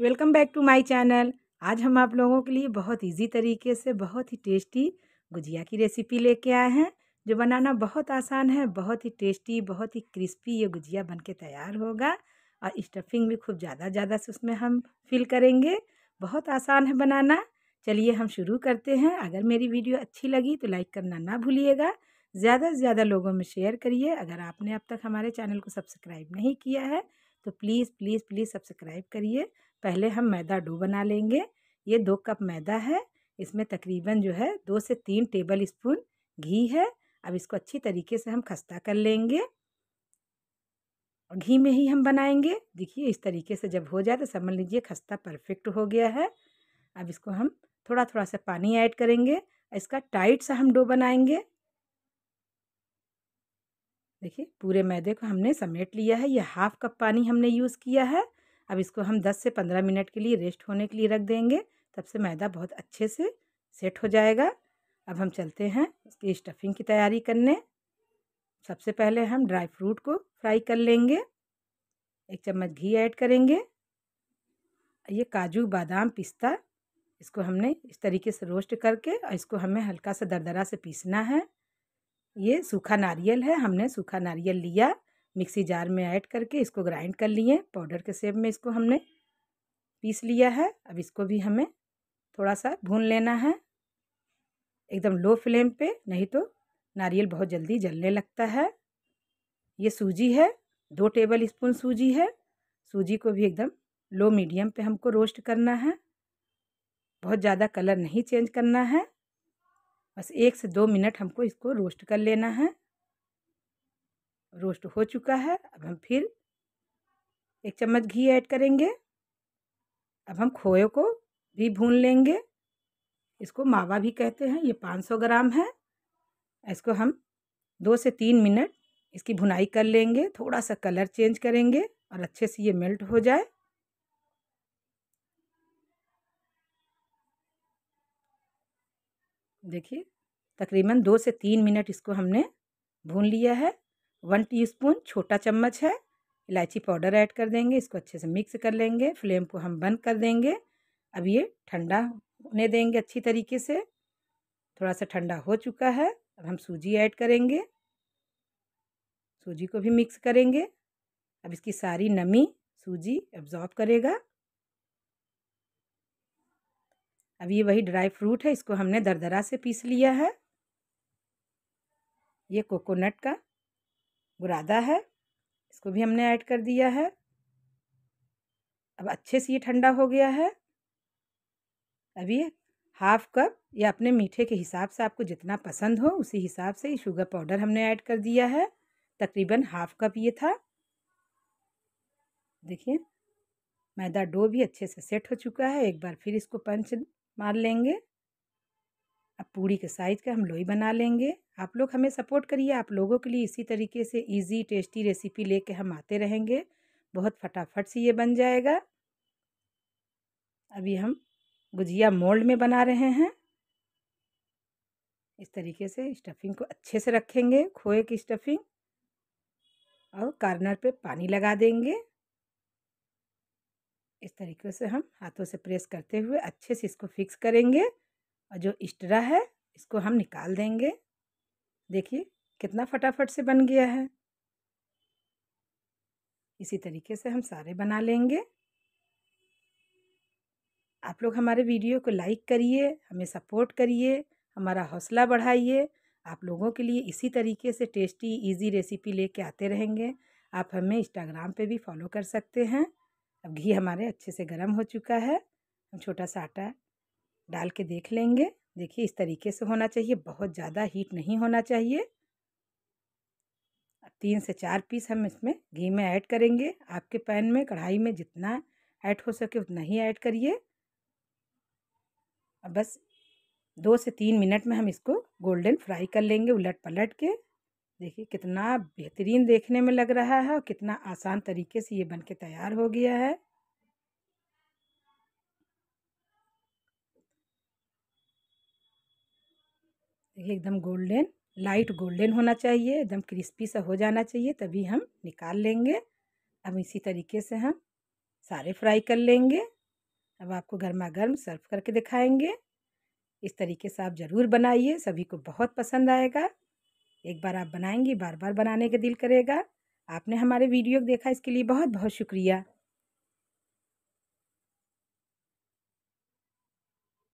welcome back to my channel आज हम आप लोगों के लिए बहुत इजी तरीके से बहुत ही टेस्टी गुजिया की रेसिपी लेके आए हैं जो बनाना बहुत आसान है बहुत ही टेस्टी बहुत ही क्रिस्पी ये गुजिया बन के तैयार होगा और स्टफिंग भी खूब ज़्यादा ज़्यादा से उसमें हम फिल करेंगे बहुत आसान है बनाना चलिए हम शुरू करते हैं अगर मेरी वीडियो अच्छी लगी तो लाइक करना ना भूलिएगा ज़्यादा से ज़्यादा लोगों में शेयर करिए अगर आपने अब तक हमारे चैनल को सब्सक्राइब नहीं किया है तो प्लीज़ प्लीज़ प्लीज़ सब्सक्राइब करिए पहले हम मैदा डो बना लेंगे ये दो कप मैदा है इसमें तकरीबन जो है दो से तीन टेबल स्पून घी है अब इसको अच्छी तरीके से हम खस्ता कर लेंगे घी में ही हम बनाएंगे देखिए इस तरीके से जब हो जाए तो समझ लीजिए खस्ता परफेक्ट हो गया है अब इसको हम थोड़ा थोड़ा सा पानी ऐड करेंगे इसका टाइट सा हम डो बनाएंगे देखिए पूरे मैदे को हमने समेट लिया है ये हाफ़ कप पानी हमने यूज़ किया है अब इसको हम 10 से 15 मिनट के लिए रेस्ट होने के लिए रख देंगे तब से मैदा बहुत अच्छे से सेट हो जाएगा अब हम चलते हैं इसकी स्टफिंग की तैयारी करने सबसे पहले हम ड्राई फ्रूट को फ्राई कर लेंगे एक चम्मच घी ऐड करेंगे ये काजू बादाम पिस्ता इसको हमने इस तरीके से रोस्ट करके और इसको हमें हल्का सा दरदरा से पीसना है ये सूखा नारियल है हमने सूखा नारियल लिया मिक्सी जार में ऐड करके इसको ग्राइंड कर लिए पाउडर के सेब में इसको हमने पीस लिया है अब इसको भी हमें थोड़ा सा भून लेना है एकदम लो फ्लेम पे नहीं तो नारियल बहुत जल्दी जलने लगता है ये सूजी है दो टेबल स्पून सूजी है सूजी को भी एकदम लो मीडियम पे हमको रोस्ट करना है बहुत ज़्यादा कलर नहीं चेंज करना है बस एक से दो मिनट हमको इसको रोस्ट कर लेना है रोस्ट हो चुका है अब हम फिर एक चम्मच घी ऐड करेंगे अब हम खोए को भी भून लेंगे इसको मावा भी कहते हैं ये 500 ग्राम है इसको हम दो से तीन मिनट इसकी भुनाई कर लेंगे थोड़ा सा कलर चेंज करेंगे और अच्छे से ये मेल्ट हो जाए देखिए तकरीबन दो से तीन मिनट इसको हमने भून लिया है वन टीस्पून छोटा चम्मच है इलायची पाउडर ऐड कर देंगे इसको अच्छे से मिक्स कर लेंगे फ्लेम को हम बंद कर देंगे अब ये ठंडा होने देंगे अच्छी तरीके से थोड़ा सा ठंडा हो चुका है अब हम सूजी ऐड करेंगे सूजी को भी मिक्स करेंगे अब इसकी सारी नमी सूजी एब्ज़ॉर्ब करेगा अब ये वही ड्राई फ्रूट है इसको हमने दरदरा से पीस लिया है ये कोकोनट का बुरादा है इसको भी हमने ऐड कर दिया है अब अच्छे से ये ठंडा हो गया है अभी हाफ कप या अपने मीठे के हिसाब से आपको जितना पसंद हो उसी हिसाब से ये शुगर पाउडर हमने ऐड कर दिया है तकरीबन हाफ कप ये था देखिए मैदा डो भी अच्छे से सेट हो चुका है एक बार फिर इसको पंच मार लेंगे अब पूड़ी के साइज का हम लोई बना लेंगे आप लोग हमें सपोर्ट करिए आप लोगों के लिए इसी तरीके से इजी टेस्टी रेसिपी लेके हम आते रहेंगे बहुत फटाफट से ये बन जाएगा अभी हम गुजिया मोल्ड में बना रहे हैं इस तरीके से स्टफिंग को अच्छे से रखेंगे खोए की स्टफिंग और कार्नर पे पानी लगा देंगे इस तरीके से हम हाथों से प्रेस करते हुए अच्छे से इसको फिक्स करेंगे और जो इस्ट्रा है इसको हम निकाल देंगे देखिए कितना फटाफट से बन गया है इसी तरीके से हम सारे बना लेंगे आप लोग हमारे वीडियो को लाइक करिए हमें सपोर्ट करिए हमारा हौसला बढ़ाइए आप लोगों के लिए इसी तरीके से टेस्टी इजी रेसिपी लेके आते रहेंगे आप हमें इंस्टाग्राम पे भी फॉलो कर सकते हैं अब घी हमारे अच्छे से गर्म हो चुका है हम छोटा सा आटा डाल के देख लेंगे देखिए इस तरीके से होना चाहिए बहुत ज़्यादा हीट नहीं होना चाहिए तीन से चार पीस हम इसमें घी में ऐड करेंगे आपके पैन में कढ़ाई में जितना ऐड हो सके उतना ही ऐड करिए बस दो से तीन मिनट में हम इसको गोल्डन फ्राई कर लेंगे उलट पलट के देखिए कितना बेहतरीन देखने में लग रहा है और कितना आसान तरीके से ये बन के तैयार हो गया है देखिए एकदम गोल्डन लाइट गोल्डन होना चाहिए एकदम क्रिस्पी सा हो जाना चाहिए तभी हम निकाल लेंगे अब इसी तरीके से हम सारे फ्राई कर लेंगे अब आपको गर्मा गर्म सर्व करके दिखाएंगे इस तरीके से आप ज़रूर बनाइए सभी को बहुत पसंद आएगा एक बार आप बनाएंगी बार बार बनाने का दिल करेगा आपने हमारे वीडियो देखा इसके लिए बहुत बहुत शुक्रिया